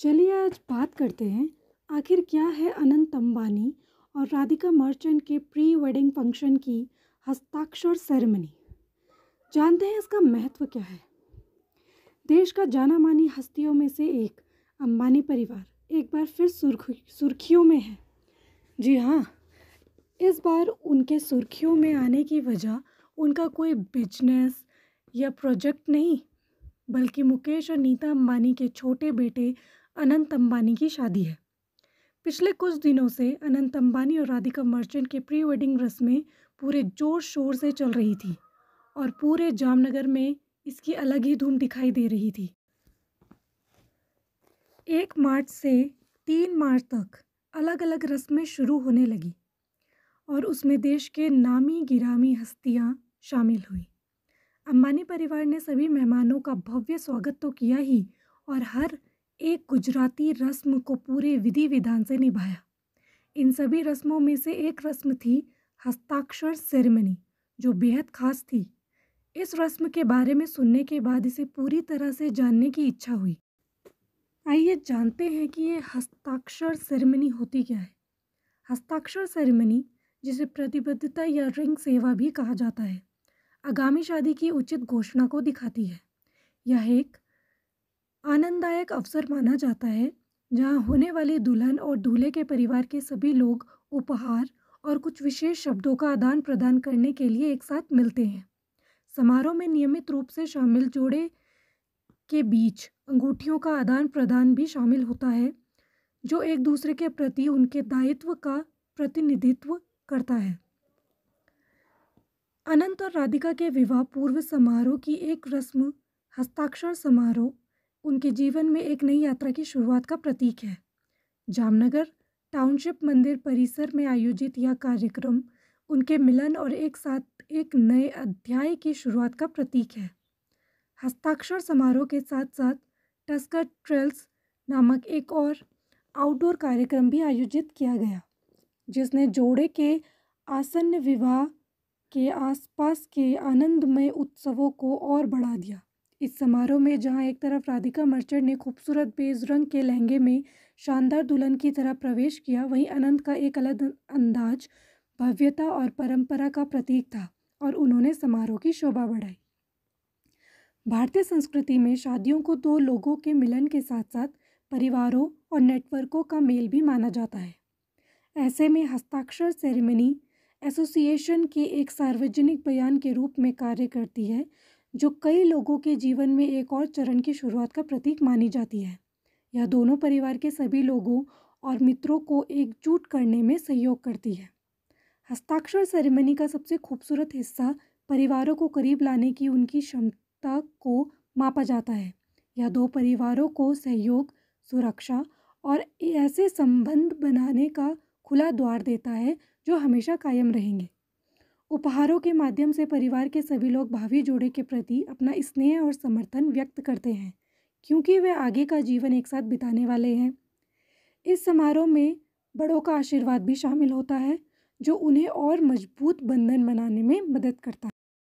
चलिए आज बात करते हैं आखिर क्या है अनंत अंबानी और राधिका मर्चेंट के प्री वेडिंग फंक्शन की हस्ताक्षर सेरेमनी जानते हैं इसका महत्व क्या है देश का जाना मानी हस्तियों में से एक अंबानी परिवार एक बार फिर सुर्खियों में है जी हाँ इस बार उनके सुर्खियों में आने की वजह उनका कोई बिजनेस या प्रोजेक्ट नहीं बल्कि मुकेश और नीता अंबानी के छोटे बेटे अनंत अंबानी की शादी है पिछले कुछ दिनों से अनंत अंबानी और राधिका मर्चेंट के प्री वेडिंग रस्में पूरे जोर शोर से चल रही थी और पूरे जामनगर में इसकी अलग ही धूम दिखाई दे रही थी एक मार्च से तीन मार्च तक अलग अलग रस्में शुरू होने लगी और उसमें देश के नामी गिरामी हस्तियां शामिल हुई अंबानी परिवार ने सभी मेहमानों का भव्य स्वागत तो किया ही और हर एक गुजराती रस्म को पूरे विधि विधान से निभाया इन सभी रस्मों में से एक रस्म थी हस्ताक्षर सेरेमनी जो बेहद खास थी इस रस्म के बारे में सुनने के बाद इसे पूरी तरह से जानने की इच्छा हुई आइए जानते हैं कि ये हस्ताक्षर सेरेमनी होती क्या है हस्ताक्षर सेरेमनी जिसे प्रतिबद्धता या रिंग सेवा भी कहा जाता है आगामी शादी की उचित घोषणा को दिखाती है यह एक आनंददायक अवसर माना जाता है जहाँ होने वाले दुल्हन और दूल्हे के परिवार के सभी लोग उपहार और कुछ विशेष शब्दों का आदान प्रदान करने के लिए एक साथ मिलते हैं समारोह में नियमित रूप से शामिल जोड़े के बीच अंगूठियों का आदान प्रदान भी शामिल होता है जो एक दूसरे के प्रति उनके दायित्व का प्रतिनिधित्व करता है अनंत और राधिका के विवाह पूर्व समारोह की एक रस्म हस्ताक्षर समारोह उनके जीवन में एक नई यात्रा की शुरुआत का प्रतीक है जामनगर टाउनशिप मंदिर परिसर में आयोजित यह कार्यक्रम उनके मिलन और एक साथ एक नए अध्याय की शुरुआत का प्रतीक है हस्ताक्षर समारोह के साथ साथ टस्कर ट्रेल्स नामक एक और आउटडोर कार्यक्रम भी आयोजित किया गया जिसने जोड़े के आसन्न विवाह के आसपास के आनंदमय उत्सवों को और बढ़ा दिया इस समारोह में जहां एक तरफ राधिका मर्चेंट ने खूबसूरत बेज रंग के लहंगे में शानदार दुल्हन की तरह प्रवेश किया वहीं अनंत का एक अलग अंदाज भव्यता और परंपरा का प्रतीक था और उन्होंने समारोह की शोभा बढ़ाई भारतीय संस्कृति में शादियों को दो लोगों के मिलन के साथ साथ परिवारों और नेटवर्कों का मेल भी माना जाता है ऐसे में हस्ताक्षर सेरेमनी एसोसिएशन के एक सार्वजनिक बयान के रूप में कार्य करती है जो कई लोगों के जीवन में एक और चरण की शुरुआत का प्रतीक मानी जाती है यह दोनों परिवार के सभी लोगों और मित्रों को एकजुट करने में सहयोग करती है हस्ताक्षर सेरेमनी का सबसे खूबसूरत हिस्सा परिवारों को करीब लाने की उनकी क्षमता को मापा जाता है यह दो परिवारों को सहयोग सुरक्षा और ऐसे संबंध बनाने का खुला द्वार देता है जो हमेशा कायम रहेंगे उपहारों के माध्यम से परिवार के सभी लोग भावी जोड़े के प्रति अपना स्नेह और समर्थन व्यक्त करते हैं क्योंकि वे आगे का जीवन एक साथ बिताने वाले हैं इस समारोह में बड़ों का आशीर्वाद भी शामिल होता है जो उन्हें और मजबूत बंधन बनाने में मदद करता है